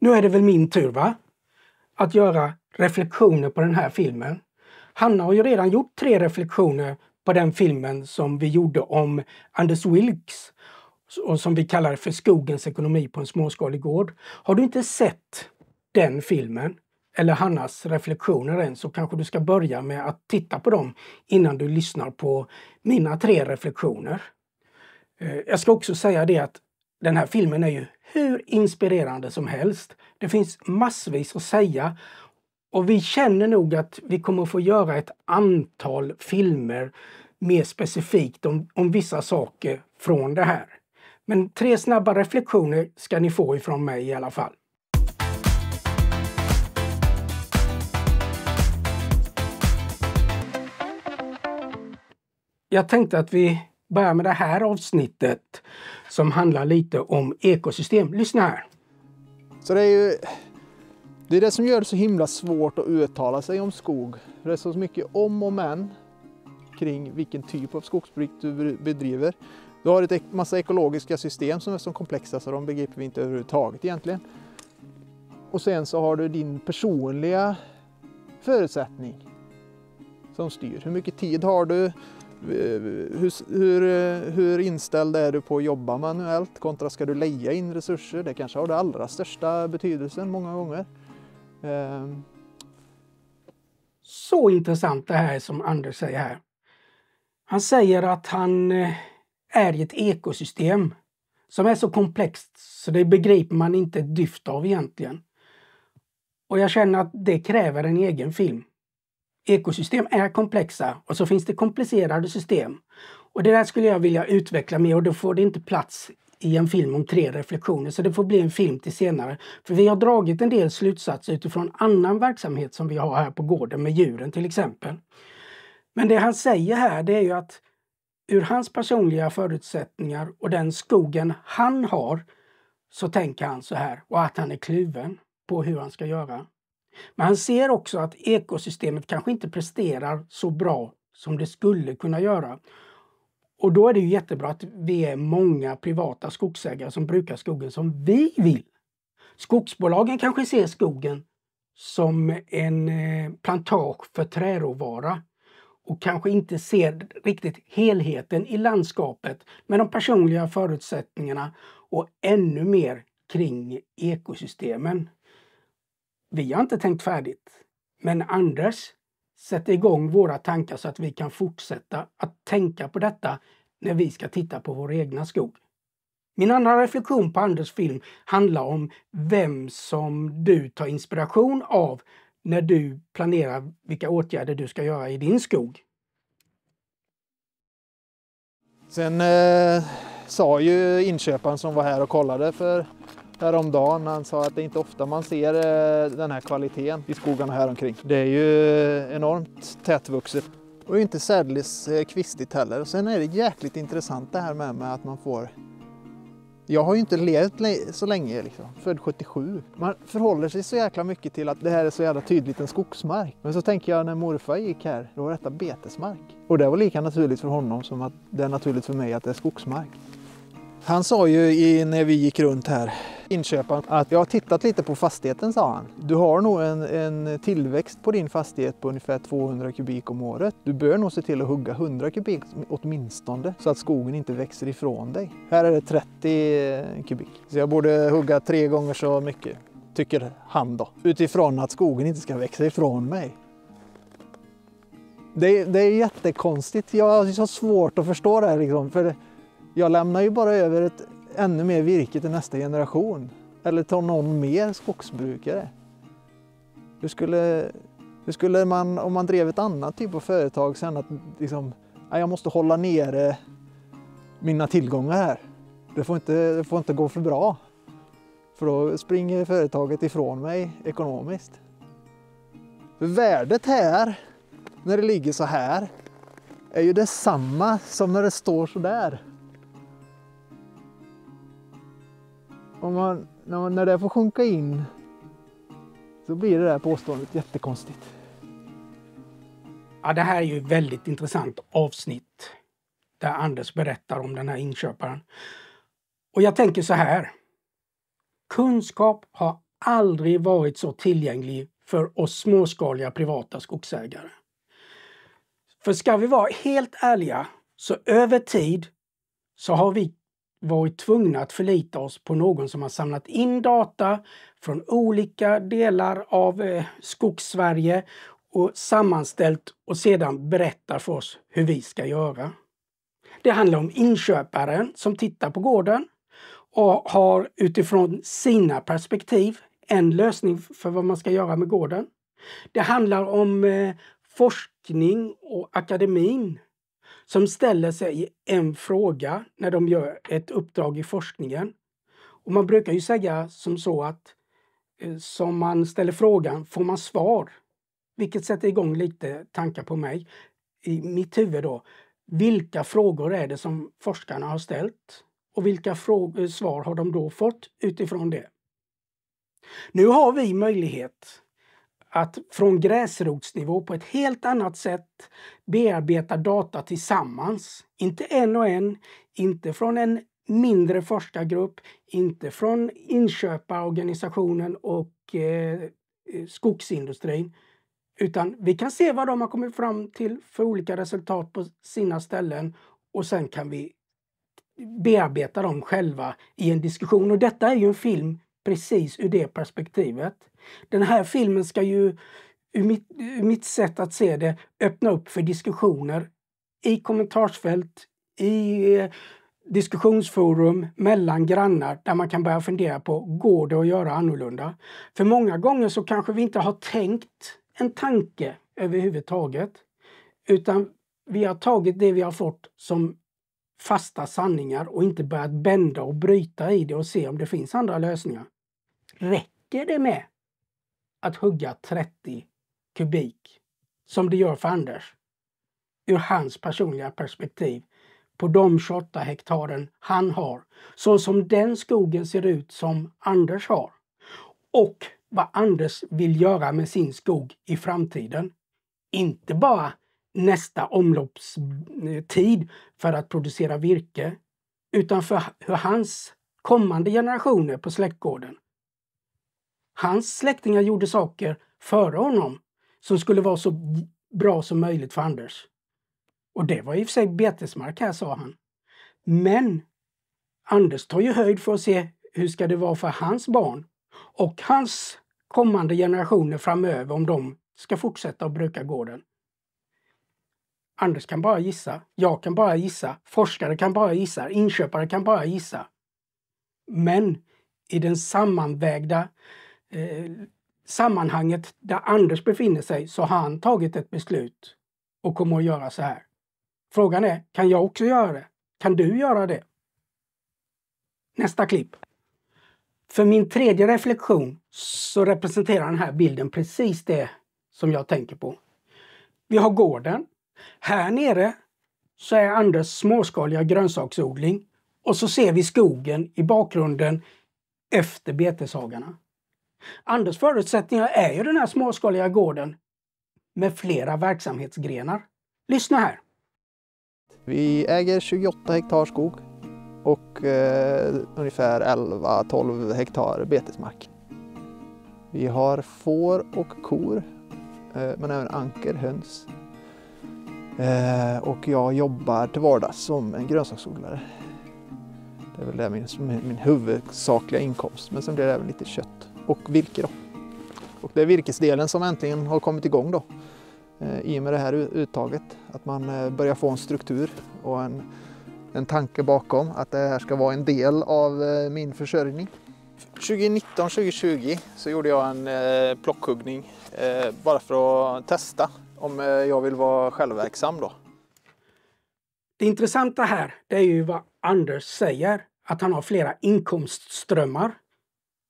Nu är det väl min tur, va? Att göra reflektioner på den här filmen. Hanna har ju redan gjort tre reflektioner på den filmen som vi gjorde om Anders Wilks och som vi kallar för Skogens ekonomi på en småskalig gård. Har du inte sett den filmen eller Hannas reflektioner än så kanske du ska börja med att titta på dem innan du lyssnar på mina tre reflektioner. Eh, jag ska också säga det att den här filmen är ju hur inspirerande som helst. Det finns massvis att säga och vi känner nog att vi kommer få göra ett antal filmer mer specifikt om, om vissa saker från det här. Men tre snabba reflektioner ska ni få ifrån mig i alla fall. Jag tänkte att vi börja med det här avsnittet som handlar lite om ekosystem. Lyssna här! Så det är ju det, är det som gör det så himla svårt att uttala sig om skog. Det är så mycket om och men kring vilken typ av skogsbruk du bedriver. Du har en massa ekologiska system som är så komplexa så de begriper vi inte överhuvudtaget egentligen. Och sen så har du din personliga förutsättning som styr. Hur mycket tid har du? Eh, hur, hur, eh, hur, inställd är du på att jobba manuellt kontra ska du leja in resurser? Det kanske har den allra största betydelsen många gånger. Ehm. Så intressant det här som Anders säger här. Han säger att han eh, är i ett ekosystem som är så komplext så det begriper man inte ett dyft av egentligen. Och jag känner att det kräver en egen film ekosystem är komplexa och så finns det komplicerade system. Och det där skulle jag vilja utveckla mer och då får det inte plats i en film om tre reflektioner, så det får bli en film till senare. För vi har dragit en del slutsatser utifrån annan verksamhet som vi har här på gården med djuren till exempel. Men det han säger här det är ju att ur hans personliga förutsättningar och den skogen han har så tänker han så här och att han är kluven på hur han ska göra. Men han ser också att ekosystemet kanske inte presterar så bra som det skulle kunna göra. Och då är det ju jättebra att vi är många privata skogsägare som brukar skogen som vi vill. Skogsbolagen kanske ser skogen som en eh, plantage för träråvara och kanske inte ser riktigt helheten i landskapet med de personliga förutsättningarna och ännu mer kring ekosystemen vi har inte tänkt färdigt. Men Anders sätter igång våra tankar så att vi kan fortsätta att tänka på detta när vi ska titta på vår egna skog. Min andra reflektion på Anders film handlar om vem som du tar inspiration av när du planerar vilka åtgärder du ska göra i din skog. Sen eh, sa ju inköparen som var här och kollade för häromdagen. Han sa att det inte är ofta man ser eh, den här kvaliteten i skogarna här omkring. Det är ju enormt tätvuxet och inte särdeles eh, kvistigt heller. Sen är det jäkligt intressant det här med, med att man får jag har ju inte levt så länge, liksom. född 77. Man förhåller sig så jäkla mycket till att det här är så jävla tydligt en skogsmark. Men så tänker jag när morfar gick här, då var detta betesmark. Och det var lika naturligt för honom som att det är naturligt för mig att det är skogsmark. Han sa ju i, när vi gick runt här, inköparen, att jag har tittat lite på fastigheten sa han. Du har nog en, en tillväxt på din fastighet på ungefär 200 kubik om året. Du bör nog se till att hugga 100 kubik åtminstone så att skogen inte växer ifrån dig. Här är det 30 kubik. Så jag borde hugga tre gånger så mycket, tycker han då. Utifrån att skogen inte ska växa ifrån mig. Det, det är jättekonstigt. Jag har så svårt att förstå det här liksom. För jag lämnar ju bara över ett ännu mer virke till nästa generation. Eller till någon mer skogsbrukare. Hur skulle, hur skulle man, om man drev ett annat typ av företag, sen att liksom, jag måste hålla nere mina tillgångar här. Det får inte, det får inte gå för bra. För då springer företaget ifrån mig ekonomiskt. Värdet här, när det ligger så här, är ju detsamma som när det står så där. om man, när, man, när det får sjunka in så blir det där påståendet jättekonstigt. Ja, det här är ju ett väldigt intressant avsnitt där Anders berättar om den här inköparen. Och jag tänker så här. Kunskap har aldrig varit så tillgänglig för oss småskaliga privata skogsägare. För ska vi vara helt ärliga så över tid så har vi varit tvungna att förlita oss på någon som har samlat in data från olika delar av eh, skogssverige och sammanställt och sedan berättar för oss hur vi ska göra. Det handlar om inköparen som tittar på gården och har utifrån sina perspektiv en lösning för vad man ska göra med gården. Det handlar om eh, forskning och akademin som ställer sig en fråga när de gör ett uppdrag i forskningen. Och man brukar ju säga som så att eh, som man ställer frågan får man svar. Vilket sätter igång lite tankar på mig, i mitt huvud då. Vilka frågor är det som forskarna har ställt? Och vilka eh, svar har de då fått utifrån det? Nu har vi möjlighet att från gräsrotsnivå på ett helt annat sätt bearbeta data tillsammans. Inte en och en, inte från en mindre forskargrupp, inte från inköparorganisationen och eh, eh, skogsindustrin. Utan vi kan se vad de har kommit fram till för olika resultat på sina ställen och sen kan vi bearbeta dem själva i en diskussion. Och detta är ju en film precis ur det perspektivet. Den här filmen ska ju, ur mitt, ur mitt sätt att se det, öppna upp för diskussioner i kommentarsfält, i eh, diskussionsforum mellan grannar där man kan börja fundera på, går det att göra annorlunda? För många gånger så kanske vi inte har tänkt en tanke överhuvudtaget, utan vi har tagit det vi har fått som fasta sanningar och inte börjat bända och bryta i det och se om det finns andra lösningar. Räcker det med att hugga 30 kubik, som det gör för Anders, ur hans personliga perspektiv på de 28 hektaren han har, så som den skogen ser ut som Anders har och vad Anders vill göra med sin skog i framtiden. Inte bara nästa omloppstid för att producera virke, utan för hur hans kommande generationer på släktgården hans släktingar gjorde saker före honom som skulle vara så bra som möjligt för Anders. Och det var i och för sig betesmark här, sa han. Men Anders tar ju höjd för att se hur ska det vara för hans barn och hans kommande generationer framöver om de ska fortsätta att bruka gården. Anders kan bara gissa, jag kan bara gissa, forskare kan bara gissa, inköpare kan bara gissa. Men i den sammanvägda Eh, sammanhanget där Anders befinner sig så har han tagit ett beslut och kommer att göra så här. Frågan är, kan jag också göra det? Kan du göra det? Nästa klipp. För min tredje reflektion så representerar den här bilden precis det som jag tänker på. Vi har gården. Här nere så är Anders småskaliga grönsaksodling och så ser vi skogen i bakgrunden efter beteshagarna. Anders förutsättningar är ju den här småskaliga gården med flera verksamhetsgrenar. Lyssna här! Vi äger 28 hektar skog och eh, ungefär 11-12 hektar betesmark. Vi har får och kor, eh, men även anker, höns. Eh, och jag jobbar till vardags som en grönsaksodlare. Det är väl det min, min huvudsakliga inkomst, men sen blir det även lite kött och virke. Då. Och det är virkesdelen som äntligen har kommit igång då, eh, i och med det här uttaget. Att man eh, börjar få en struktur och en, en tanke bakom att det här ska vara en del av eh, min försörjning. 2019-2020 så gjorde jag en plockhuggning bara för att testa om jag vill vara självverksam då. Det intressanta här det är ju vad Anders säger, att han har flera inkomstströmmar.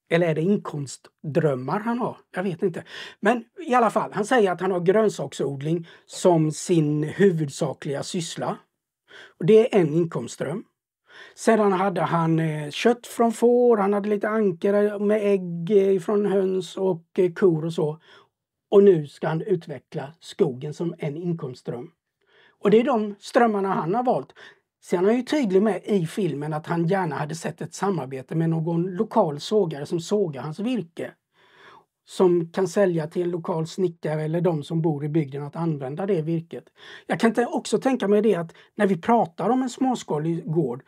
Eller är det inkomstdrömmar han har? Jag vet inte. Men i alla fall, han säger att han har grönsaksodling som sin huvudsakliga syssla. Och det är en inkomstström. Sedan hade han eh, kött från får, han hade lite ankor med ägg eh, från höns och eh, kor och så. Och nu ska han utveckla skogen som en inkomstström. Och det är de strömmarna han har valt. Sen är han ju tydlig med i filmen att han gärna hade sett ett samarbete med någon lokal sågare som sågar hans virke. Som kan sälja till en lokal snickare eller de som bor i bygden att använda det virket. Jag kan också tänka mig det att när vi pratar om en småskalig gård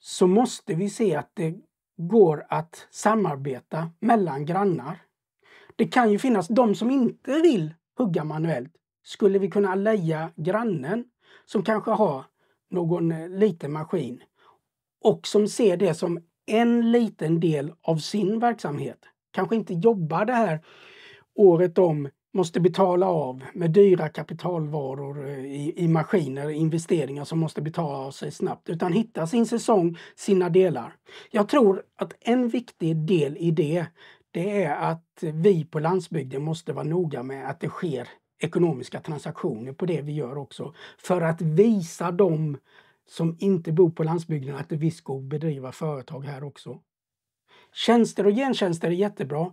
så måste vi se att det går att samarbeta mellan grannar. Det kan ju finnas de som inte vill hugga manuellt. Skulle vi kunna leja grannen som kanske har någon eh, liten maskin och som ser det som en liten del av sin verksamhet. Kanske inte jobbar det här året om, måste betala av med dyra kapitalvaror eh, i, i maskiner, investeringar som måste betala av sig snabbt, utan hitta sin säsong, sina delar. Jag tror att en viktig del i det, det är att vi på landsbygden måste vara noga med att det sker ekonomiska transaktioner på det vi gör också. För att visa dem som inte bor på landsbygden att det visst går att bedriva företag här också. Tjänster och gentjänster är jättebra,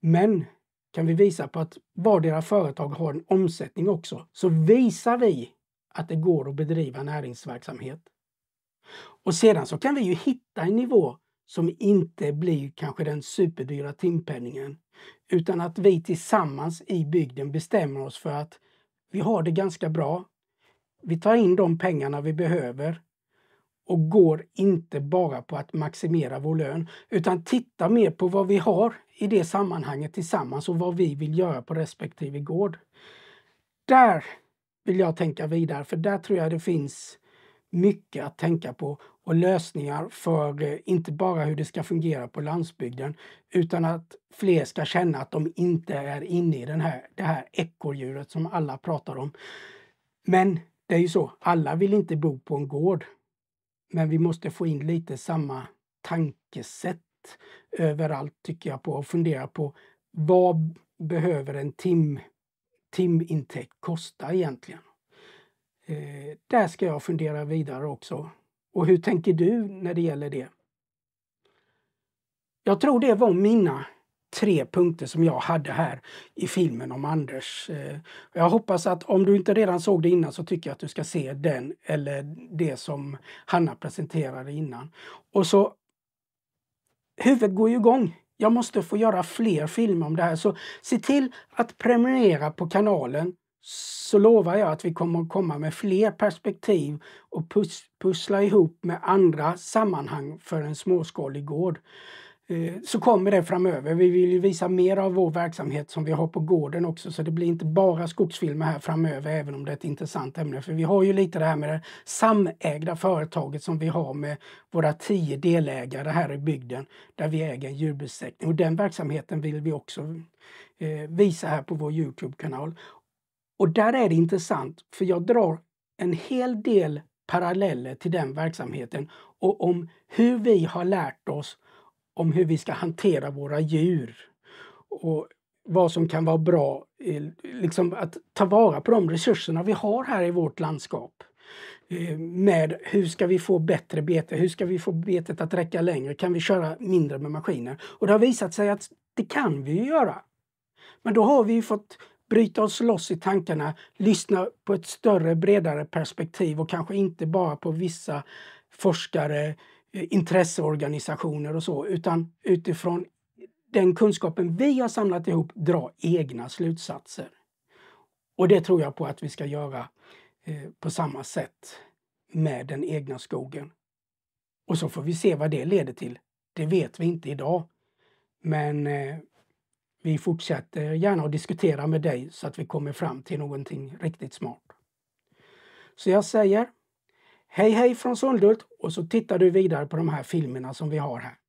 men kan vi visa på att vardera företag har en omsättning också, så visar vi att det går att bedriva näringsverksamhet. Och sedan så kan vi ju hitta en nivå som inte blir kanske den superdyra timpenningen. Utan att vi tillsammans i bygden bestämmer oss för att vi har det ganska bra. Vi tar in de pengarna vi behöver och går inte bara på att maximera vår lön utan titta mer på vad vi har i det sammanhanget tillsammans och vad vi vill göra på respektive gård. Där vill jag tänka vidare för där tror jag det finns mycket att tänka på och lösningar för eh, inte bara hur det ska fungera på landsbygden utan att fler ska känna att de inte är inne i den här, det här ekorrhjulet som alla pratar om. Men det är ju så, alla vill inte bo på en gård. Men vi måste få in lite samma tankesätt överallt tycker jag på och fundera på vad behöver en tim, timintäkt kosta egentligen? Eh, där ska jag fundera vidare också. Och hur tänker du när det gäller det? Jag tror det var mina tre punkter som jag hade här i filmen om Anders. Eh, jag hoppas att om du inte redan såg det innan så tycker jag att du ska se den eller det som Hanna presenterade innan. Och så Huvudet går ju igång. Jag måste få göra fler filmer om det här så se till att prenumerera på kanalen så lovar jag att vi kommer att komma med fler perspektiv och pus pussla ihop med andra sammanhang för en småskalig gård. Eh, så kommer det framöver. Vi vill ju visa mer av vår verksamhet som vi har på gården också så det blir inte bara skogsfilmer här framöver även om det är ett intressant ämne. För vi har ju lite det här med det samägda företaget som vi har med våra tio delägare här i bygden där vi äger en djurbesättning. och den verksamheten vill vi också eh, visa här på vår Youtube-kanal. Och där är det intressant, för jag drar en hel del paralleller till den verksamheten och om hur vi har lärt oss om hur vi ska hantera våra djur och vad som kan vara bra, eh, liksom att ta vara på de resurserna vi har här i vårt landskap. Eh, med hur ska vi få bättre bete, hur ska vi få betet att räcka längre, kan vi köra mindre med maskiner? Och det har visat sig att det kan vi göra. Men då har vi ju fått bryta oss loss i tankarna, lyssna på ett större, bredare perspektiv och kanske inte bara på vissa forskare, eh, intresseorganisationer och så, utan utifrån den kunskapen vi har samlat ihop dra egna slutsatser. Och det tror jag på att vi ska göra eh, på samma sätt med den egna skogen. Och så får vi se vad det leder till. Det vet vi inte idag. Men eh, vi fortsätter gärna att diskutera med dig så att vi kommer fram till någonting riktigt smart. Så jag säger Hej hej från Sundhult och så tittar du vidare på de här filmerna som vi har här.